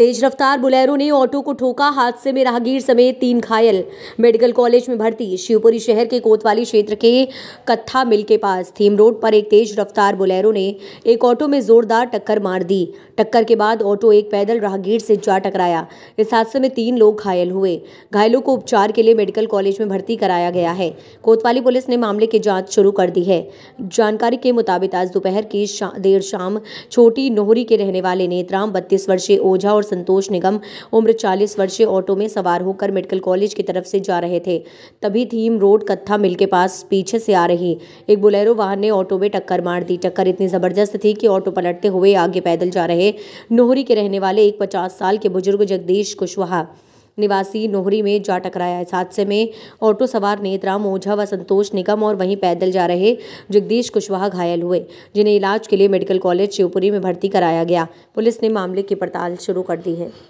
तेज रफ्तार बुलेरो ने ऑटो को ठोका हादसे में राहगीर समेत तीन घायल मेडिकल कॉलेज में भर्ती शिवपुरी शहर के कोतवाली क्षेत्र के कत्था मिल के पास थीम रोड पर एक तेज रफ्तार बुलेरो ने एक ऑटो में जोरदार टक्कर मार दी टक्कर के बाद ऑटो एक पैदल राहगीर से जा टकराया इस हादसे में तीन लोग घायल हुए घायलों को उपचार के लिए मेडिकल कॉलेज में भर्ती कराया गया है कोतवाली पुलिस ने मामले की जाँच शुरू कर दी है जानकारी के मुताबिक आज दोपहर की शा, देर शाम छोटी नोहरी के रहने वाले नेतराम बत्तीस वर्षीय ओझा और संतोष निगम उम्र चालीस वर्षीय ऑटो में सवार होकर मेडिकल कॉलेज की तरफ से जा रहे थे तभी थीम रोड कत्था मिल के पास पीछे से आ रही एक बुलेरो वाहन ने ऑटो में टक्कर मार दी टक्कर इतनी ज़बरदस्त थी कि ऑटो पलटते हुए आगे पैदल जा रहे नोहरी के रहने वाले एक पचास साल के बुजुर्ग जगदीश कुशवाहा निवासी नोहरी में जा टकराया इस हादसे में ऑटो सवार नेतराम ओझा व संतोष निगम और वहीं पैदल जा रहे जगदीश कुशवाहा घायल हुए जिन्हें इलाज के लिए मेडिकल कॉलेज शिवपुरी में भर्ती कराया गया पुलिस ने मामले की पड़ताल शुरू कर दी है